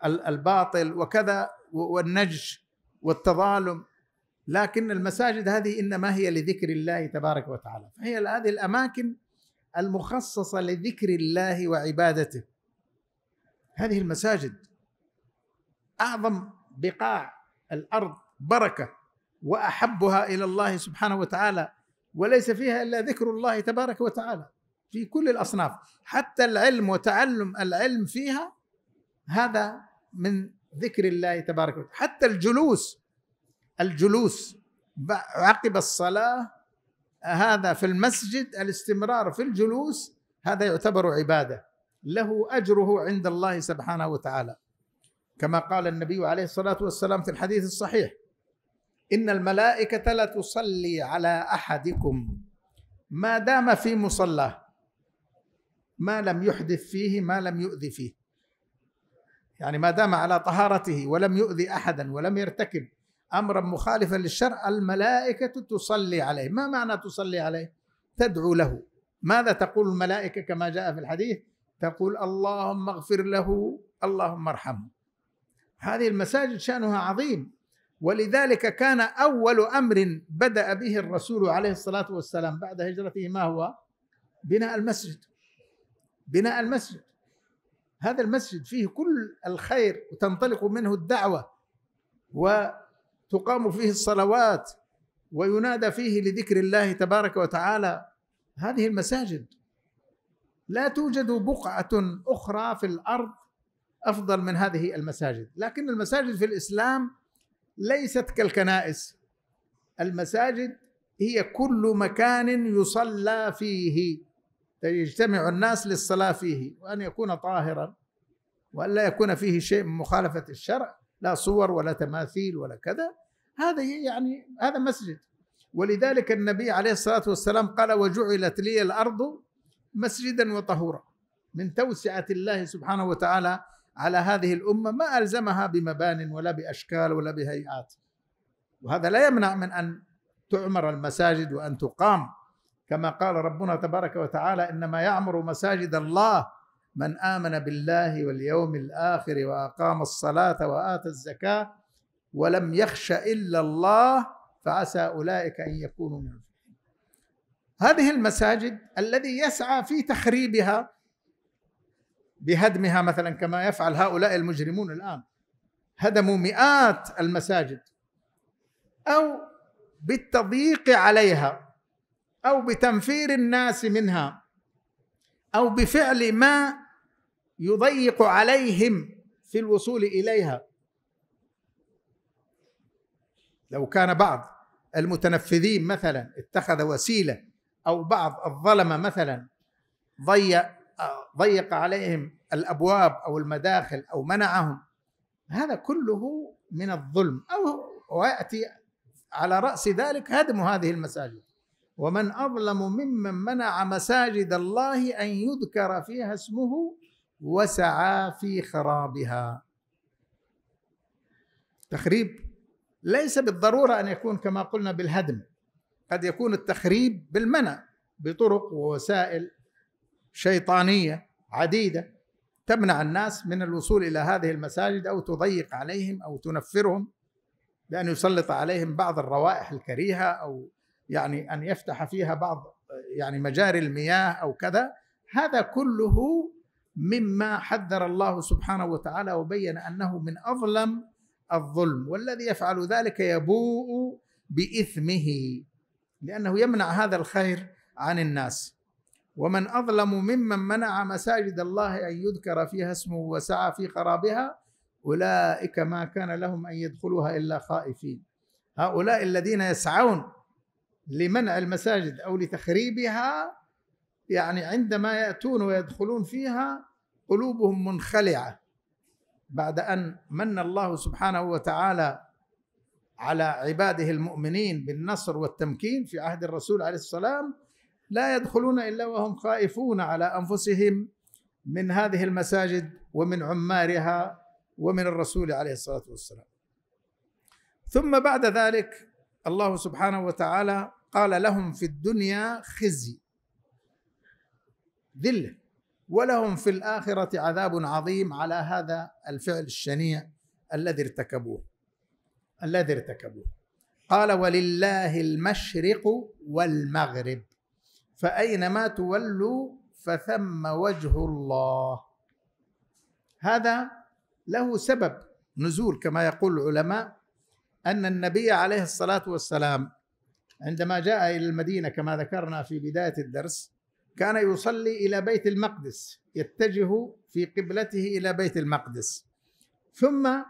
الباطل وكذا والنجش والتظالم لكن المساجد هذه انما هي لذكر الله تبارك وتعالى فهي هذه الاماكن المخصصه لذكر الله وعبادته هذه المساجد اعظم بقاع الارض بركه واحبها الى الله سبحانه وتعالى وليس فيها الا ذكر الله تبارك وتعالى في كل الاصناف حتى العلم وتعلم العلم فيها هذا من ذكر الله تبارك وتعالى حتى الجلوس الجلوس عقب الصلاه هذا في المسجد الاستمرار في الجلوس هذا يعتبر عباده له اجره عند الله سبحانه وتعالى كما قال النبي عليه الصلاه والسلام في الحديث الصحيح ان الملائكه لتصلي على احدكم ما دام في مصلاه ما لم يحدث فيه ما لم يؤذي فيه يعني ما دام على طهارته ولم يؤذي احدا ولم يرتكب امرا مخالفا للشرع الملائكه تصلي عليه، ما معنى تصلي عليه؟ تدعو له، ماذا تقول الملائكه كما جاء في الحديث؟ تقول اللهم اغفر له، اللهم ارحمه. هذه المساجد شانها عظيم ولذلك كان اول امر بدا به الرسول عليه الصلاه والسلام بعد هجرته ما هو؟ بناء المسجد. بناء المسجد. هذا المسجد فيه كل الخير وتنطلق منه الدعوه و تقام فيه الصلوات وينادى فيه لذكر الله تبارك وتعالى هذه المساجد لا توجد بقعه اخرى في الارض افضل من هذه المساجد لكن المساجد في الاسلام ليست كالكنائس المساجد هي كل مكان يصلى فيه يجتمع الناس للصلاه فيه وان يكون طاهرا والا يكون فيه شيء من مخالفه الشرع لا صور ولا تماثيل ولا كذا هذا يعني هذا مسجد ولذلك النبي عليه الصلاة والسلام قال وجعلت لي الأرض مسجدا وطهورا من توسعة الله سبحانه وتعالى على هذه الأمة ما ألزمها بمبان ولا بأشكال ولا بهيئات وهذا لا يمنع من أن تعمر المساجد وأن تقام كما قال ربنا تبارك وتعالى إنما يعمر مساجد الله من امن بالله واليوم الاخر واقام الصلاه واتى الزكاه ولم يخش الا الله فعسى اولئك ان يكونوا من هذه المساجد الذي يسعى في تخريبها بهدمها مثلا كما يفعل هؤلاء المجرمون الان هدموا مئات المساجد او بالتضييق عليها او بتنفير الناس منها او بفعل ما يضيق عليهم في الوصول اليها لو كان بعض المتنفذين مثلا اتخذ وسيله او بعض الظلمه مثلا ضيق ضيق عليهم الابواب او المداخل او منعهم هذا كله من الظلم او وياتي على راس ذلك هدم هذه المساجد ومن اظلم ممن منع مساجد الله ان يذكر فيها اسمه وسعى في خرابها تخريب ليس بالضروره ان يكون كما قلنا بالهدم قد يكون التخريب بالمنع بطرق ووسائل شيطانيه عديده تمنع الناس من الوصول الى هذه المساجد او تضيق عليهم او تنفرهم بان يسلط عليهم بعض الروائح الكريهه او يعني أن يفتح فيها بعض يعني مجاري المياه أو كذا هذا كله مما حذر الله سبحانه وتعالى وبين أنه من أظلم الظلم والذي يفعل ذلك يبوء بإثمه لأنه يمنع هذا الخير عن الناس ومن أظلم ممن منع مساجد الله أن يذكر فيها اسمه وسعى في خرابها أولئك ما كان لهم أن يدخلوها إلا خائفين هؤلاء الذين يسعون لمنع المساجد او لتخريبها يعني عندما ياتون ويدخلون فيها قلوبهم منخلعه بعد ان من الله سبحانه وتعالى على عباده المؤمنين بالنصر والتمكين في عهد الرسول عليه السلام لا يدخلون الا وهم خائفون على انفسهم من هذه المساجد ومن عمارها ومن الرسول عليه الصلاه والسلام ثم بعد ذلك الله سبحانه وتعالى قال لهم في الدنيا خزي ذله ولهم في الاخره عذاب عظيم على هذا الفعل الشنيع الذي ارتكبوه الذي ارتكبوه قال ولله المشرق والمغرب فاينما تولوا فثم وجه الله هذا له سبب نزول كما يقول العلماء ان النبي عليه الصلاه والسلام عندما جاء إلى المدينة كما ذكرنا في بداية الدرس كان يصلي إلى بيت المقدس يتجه في قبلته إلى بيت المقدس ثم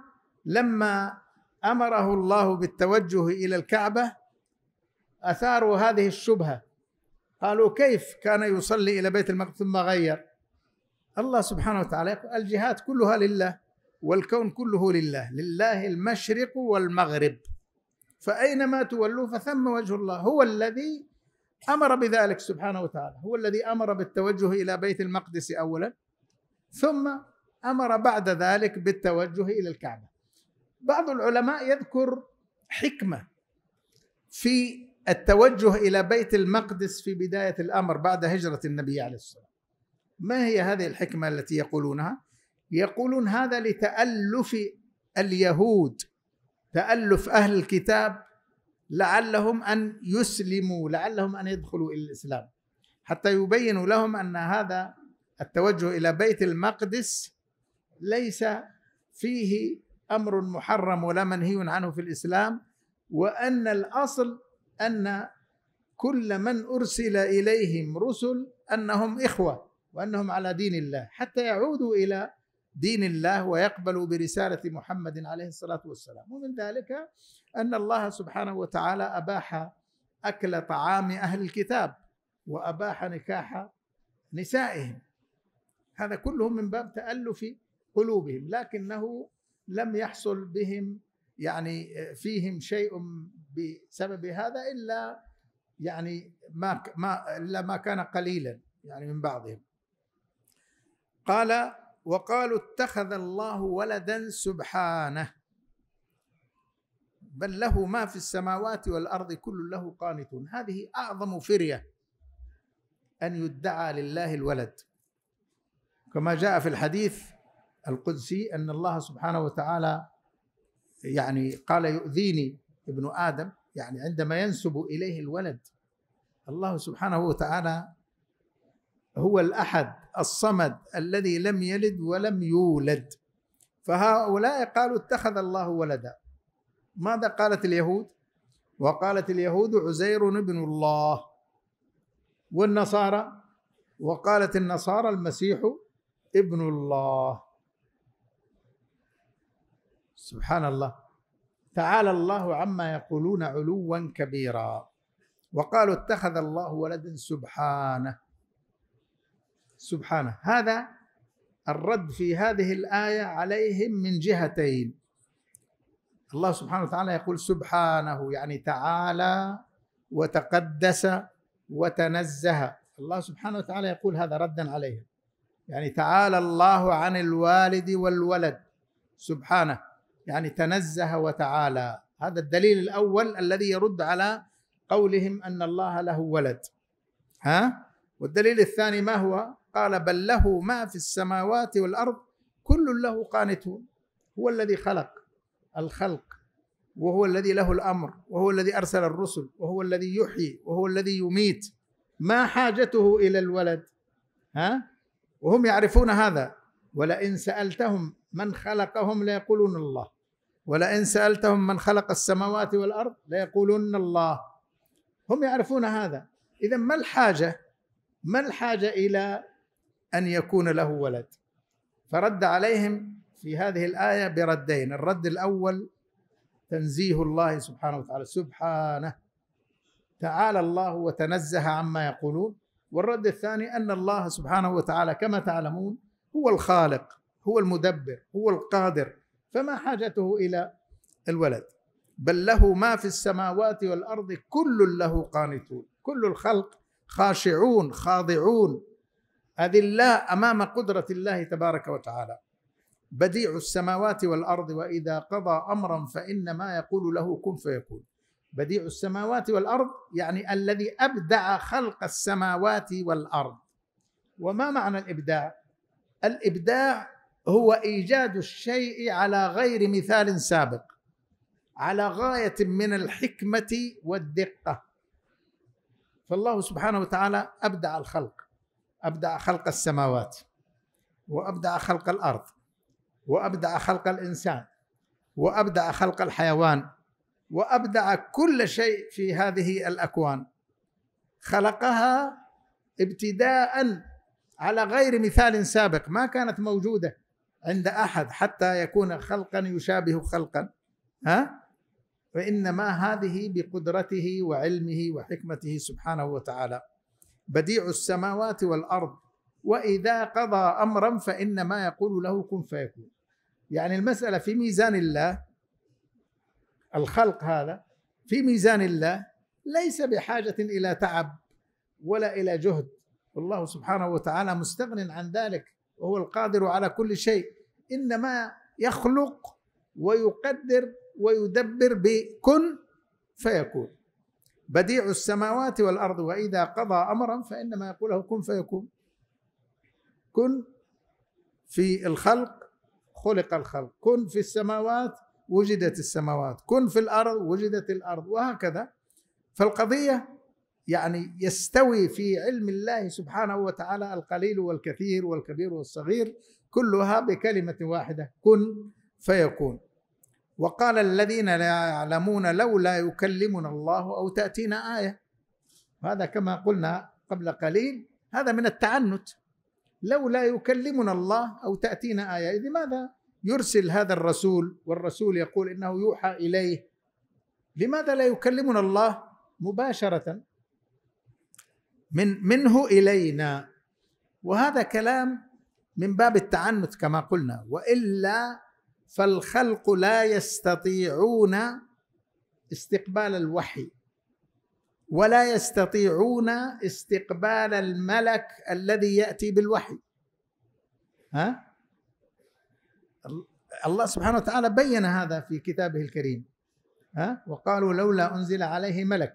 لما أمره الله بالتوجه إلى الكعبة أثاروا هذه الشبهة قالوا كيف كان يصلي إلى بيت المقدس ثم غير الله سبحانه وتعالى الجهات كلها لله والكون كله لله لله المشرق والمغرب فأينما تولوا فثم وجه الله هو الذي أمر بذلك سبحانه وتعالى هو الذي أمر بالتوجه إلى بيت المقدس أولا ثم أمر بعد ذلك بالتوجه إلى الكعبة بعض العلماء يذكر حكمة في التوجه إلى بيت المقدس في بداية الأمر بعد هجرة النبي عليه الصلاة والسلام ما هي هذه الحكمة التي يقولونها؟ يقولون هذا لتألف اليهود تألف أهل الكتاب لعلهم أن يسلموا لعلهم أن يدخلوا إلى الإسلام حتى يبينوا لهم أن هذا التوجه إلى بيت المقدس ليس فيه أمر محرم ولا منهي عنه في الإسلام وأن الأصل أن كل من أرسل إليهم رسل أنهم إخوة وأنهم على دين الله حتى يعودوا إلى دين الله ويقبل برسالة محمد عليه الصلاة والسلام ومن ذلك أن الله سبحانه وتعالى أباح أكل طعام أهل الكتاب وأباح نكاح نسائهم هذا كله من باب تألف قلوبهم لكنه لم يحصل بهم يعني فيهم شيء بسبب هذا إلا يعني ما ما إلا ما كان قليلا يعني من بعضهم قال وقالوا اتخذ الله ولدا سبحانه بل له ما في السماوات والارض كل له قانتون هذه اعظم فريه ان يدعى لله الولد كما جاء في الحديث القدسي ان الله سبحانه وتعالى يعني قال يؤذيني ابن ادم يعني عندما ينسب اليه الولد الله سبحانه وتعالى هو الاحد الصمد الذي لم يلد ولم يولد فهؤلاء قالوا اتخذ الله ولدا ماذا قالت اليهود وقالت اليهود عزير ابن الله والنصارى وقالت النصارى المسيح ابن الله سبحان الله تعالى الله عما يقولون علوا كبيرا وقالوا اتخذ الله ولدا سبحانه سبحانه هذا الرد في هذه الآية عليهم من جهتين الله سبحانه وتعالى يقول سبحانه يعني تعالى وتقدس وتنزه الله سبحانه وتعالى يقول هذا ردا عليهم يعني تعالى الله عن الوالد والولد سبحانه يعني تنزه وتعالى هذا الدليل الاول الذي يرد على قولهم ان الله له ولد ها والدليل الثاني ما هو قال بل له ما في السماوات والارض كل له قانتون هو الذي خلق الخلق وهو الذي له الامر وهو الذي ارسل الرسل وهو الذي يحيي وهو الذي يميت ما حاجته الى الولد ها وهم يعرفون هذا ولئن سالتهم من خلقهم ليقولون الله ولئن سالتهم من خلق السماوات والارض ليقولون الله هم يعرفون هذا اذا ما الحاجه ما الحاجه الى أن يكون له ولد فرد عليهم في هذه الآية بردين الرد الأول تنزيه الله سبحانه وتعالى سبحانه تعالى الله وتنزه عما يقولون والرد الثاني أن الله سبحانه وتعالى كما تعلمون هو الخالق هو المدبر هو القادر فما حاجته إلى الولد بل له ما في السماوات والارض كل له قانتون كل الخلق خاشعون خاضعون هذه الله أمام قدرة الله تبارك وتعالى بديع السماوات والأرض وإذا قضى أمرا فإنما يقول له كن فيكون بديع السماوات والأرض يعني الذي أبدع خلق السماوات والأرض وما معنى الإبداع؟ الإبداع هو إيجاد الشيء على غير مثال سابق على غاية من الحكمة والدقة فالله سبحانه وتعالى أبدع الخلق ابدا خلق السماوات وابدا خلق الارض وابدا خلق الانسان وابدا خلق الحيوان وابدع كل شيء في هذه الاكوان خلقها ابتداء على غير مثال سابق ما كانت موجوده عند احد حتى يكون خلقا يشابه خلقا ها وانما هذه بقدرته وعلمه وحكمته سبحانه وتعالى بديع السماوات والارض واذا قضى امرا فانما يقول له كن فيكون يعني المساله في ميزان الله الخلق هذا في ميزان الله ليس بحاجه الى تعب ولا الى جهد والله سبحانه وتعالى مستغن عن ذلك وهو القادر على كل شيء انما يخلق ويقدر ويدبر بكن فيكون بديع السماوات والارض واذا قضى امرا فانما يقول له كن فيكون كن في الخلق خلق الخلق كن في السماوات وجدت السماوات كن في الارض وجدت الارض وهكذا فالقضيه يعني يستوي في علم الله سبحانه وتعالى القليل والكثير والكبير والصغير كلها بكلمه واحده كن فيكون وقال الذين لا يعلمون لولا يكلمنا الله أو تأتينا آية هذا كما قلنا قبل قليل هذا من التعنت لولا يكلمنا الله أو تأتينا آية لماذا يرسل هذا الرسول والرسول يقول إنه يوحى إليه لماذا لا يكلمنا الله مباشرة من منه إلينا وهذا كلام من باب التعنت كما قلنا وإلا فالخلق لا يستطيعون استقبال الوحي ولا يستطيعون استقبال الملك الذي ياتي بالوحي ها الله سبحانه وتعالى بين هذا في كتابه الكريم ها وقالوا لولا انزل عليه ملك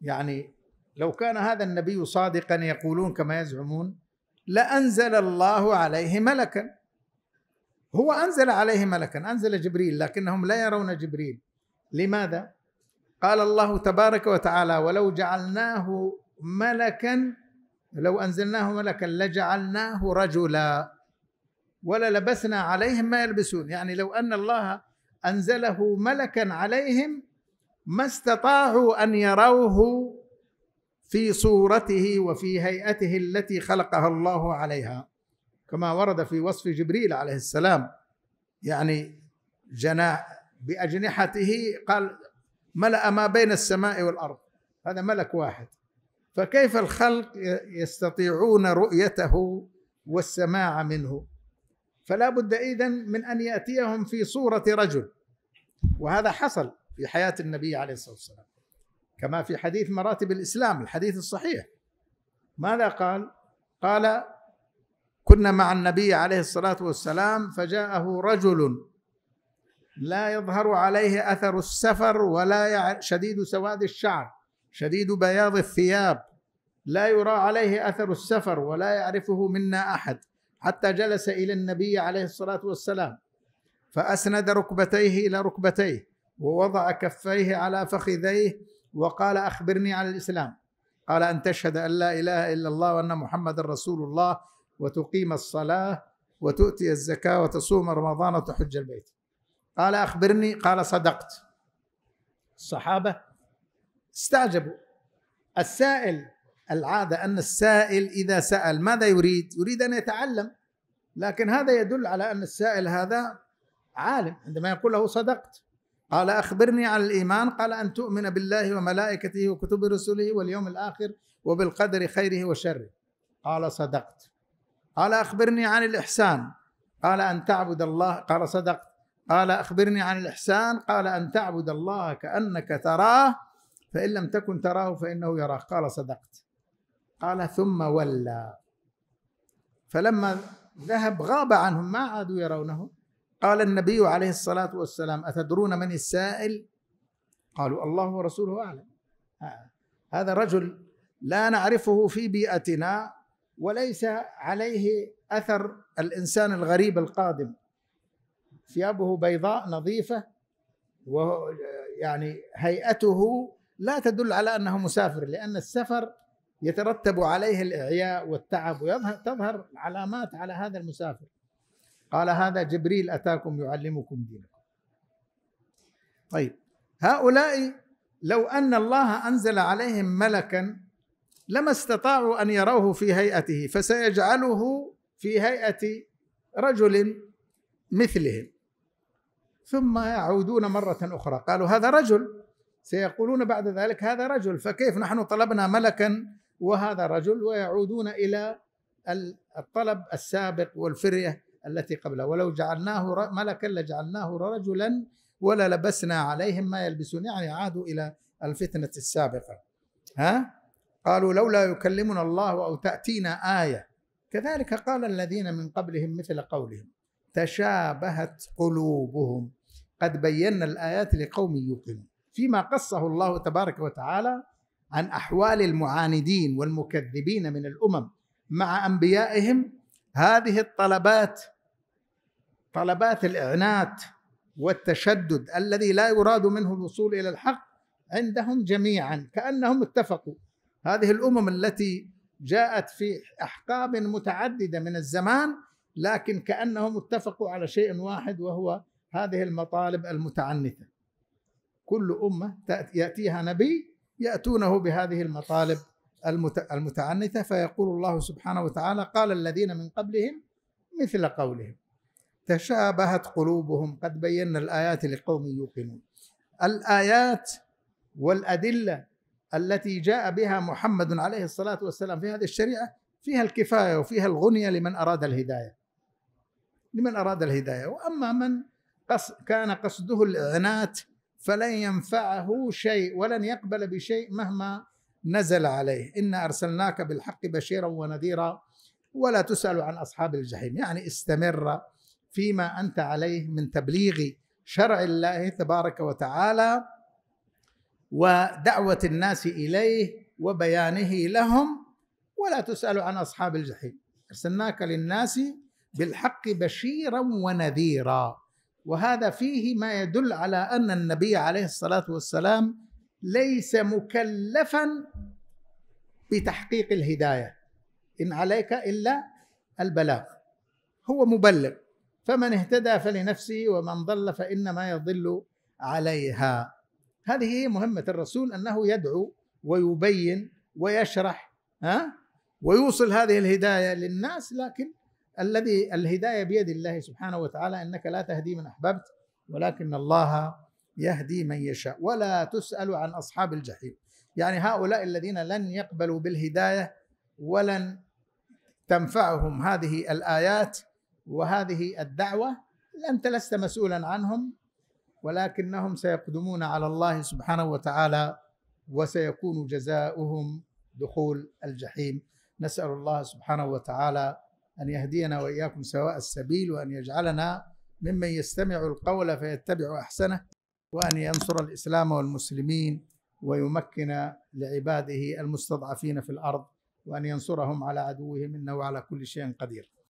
يعني لو كان هذا النبي صادقا يقولون كما يزعمون لانزل الله عليه ملكا هو أنزل عليه ملكا أنزل جبريل لكنهم لا يرون جبريل لماذا؟ قال الله تبارك وتعالى ولو جعلناه ملكا لو أنزلناه ملكا لجعلناه رجلا وللبسنا عليهم ما يلبسون يعني لو أن الله أنزله ملكا عليهم ما استطاعوا أن يروه في صورته وفي هيئته التي خلقها الله عليها كما ورد في وصف جبريل عليه السلام يعني جناح بأجنحته قال ملأ ما بين السماء والأرض هذا ملك واحد فكيف الخلق يستطيعون رؤيته والسماع منه فلا بد إذا من أن يأتيهم في صورة رجل وهذا حصل في حياة النبي عليه الصلاة والسلام كما في حديث مراتب الإسلام الحديث الصحيح ماذا قال؟ قال كنا مع النبي عليه الصلاه والسلام فجاءه رجل لا يظهر عليه اثر السفر ولا يع... شديد سواد الشعر شديد بياض الثياب لا يرى عليه اثر السفر ولا يعرفه منا احد حتى جلس الى النبي عليه الصلاه والسلام فاسند ركبتيه الى ركبتيه ووضع كفيه على فخذيه وقال اخبرني عن الاسلام قال ان تشهد ان لا اله الا الله وان محمد رسول الله وتقيم الصلاة وتؤتي الزكاة وتصوم رمضان وتحج البيت قال أخبرني قال صدقت الصحابة استعجبوا السائل العادة أن السائل إذا سأل ماذا يريد يريد أن يتعلم لكن هذا يدل على أن السائل هذا عالم عندما يقول له صدقت قال أخبرني عن الإيمان قال أن تؤمن بالله وملائكته وكتب رسله واليوم الآخر وبالقدر خيره وشره قال صدقت قال أخبرني عن الإحسان قال أن تعبد الله قال صدقت قال أخبرني عن الإحسان قال أن تعبد الله كأنك تراه فإن لم تكن تراه فإنه يراك قال صدقت قال ثم ولى فلما ذهب غاب عنهم ما عادوا يرونه قال النبي عليه الصلاة والسلام أتدرون من السائل قالوا الله ورسوله أعلم آه. هذا رجل لا نعرفه في بيئتنا وليس عليه اثر الانسان الغريب القادم ثيابه بيضاء نظيفه ويعني هيئته لا تدل على انه مسافر لان السفر يترتب عليه الاعياء والتعب ويظهر تظهر العلامات على هذا المسافر قال هذا جبريل اتاكم يعلمكم دينكم طيب هؤلاء لو ان الله انزل عليهم ملكا لما استطاعوا ان يروه في هيئته فسيجعله في هيئه رجل مثلهم ثم يعودون مره اخرى قالوا هذا رجل سيقولون بعد ذلك هذا رجل فكيف نحن طلبنا ملكا وهذا رجل ويعودون الى الطلب السابق والفريه التي قبله ولو جعلناه ملكا لجعلناه رجلا وللبسنا عليهم ما يلبسون يعني عادوا الى الفتنه السابقه ها قالوا لولا يكلمنا الله أو تأتينا آية كذلك قال الذين من قبلهم مثل قولهم تشابهت قلوبهم قد بينا الآيات لقوم يوقنون فيما قصه الله تبارك وتعالى عن أحوال المعاندين والمكذبين من الأمم مع أنبيائهم هذه الطلبات طلبات الإعنات والتشدد الذي لا يراد منه الوصول إلى الحق عندهم جميعا كأنهم اتفقوا هذه الامم التي جاءت في احقاب متعدده من الزمان لكن كانهم اتفقوا على شيء واحد وهو هذه المطالب المتعنته كل امه ياتيها نبي ياتونه بهذه المطالب المتعنته فيقول الله سبحانه وتعالى قال الذين من قبلهم مثل قولهم تشابهت قلوبهم قد بينا الايات لقوم يوقنون الايات والادله التي جاء بها محمد عليه الصلاة والسلام في هذه الشريعة فيها الكفاية وفيها الغنية لمن أراد الهداية لمن أراد الهداية وأما من قص كان قصده العنات فلن ينفعه شيء ولن يقبل بشيء مهما نزل عليه إنا أرسلناك بالحق بشيرا ونذيرا ولا تسأل عن أصحاب الجحيم يعني استمر فيما أنت عليه من تبليغ شرع الله تبارك وتعالى ودعوه الناس اليه وبيانه لهم ولا تسال عن اصحاب الجحيم ارسلناك للناس بالحق بشيرا ونذيرا وهذا فيه ما يدل على ان النبي عليه الصلاه والسلام ليس مكلفا بتحقيق الهدايه ان عليك الا البلاغ هو مبلغ فمن اهتدى فلنفسه ومن ضل فانما يضل عليها هذه هي مهمة الرسول أنه يدعو ويبين ويشرح ها ويوصل هذه الهداية للناس لكن الذي الهداية بيد الله سبحانه وتعالى إنك لا تهدي من أحببت ولكن الله يهدي من يشاء ولا تسأل عن أصحاب الجحيم يعني هؤلاء الذين لن يقبلوا بالهداية ولن تنفعهم هذه الآيات وهذه الدعوة أنت لست مسؤولا عنهم ولكنهم سيقدمون على الله سبحانه وتعالى وسيكون جزاؤهم دخول الجحيم نسال الله سبحانه وتعالى ان يهدينا واياكم سواء السبيل وان يجعلنا ممن يستمع القول فيتبع احسنه وان ينصر الاسلام والمسلمين ويمكن لعباده المستضعفين في الارض وان ينصرهم على عدوهم انه على كل شيء قدير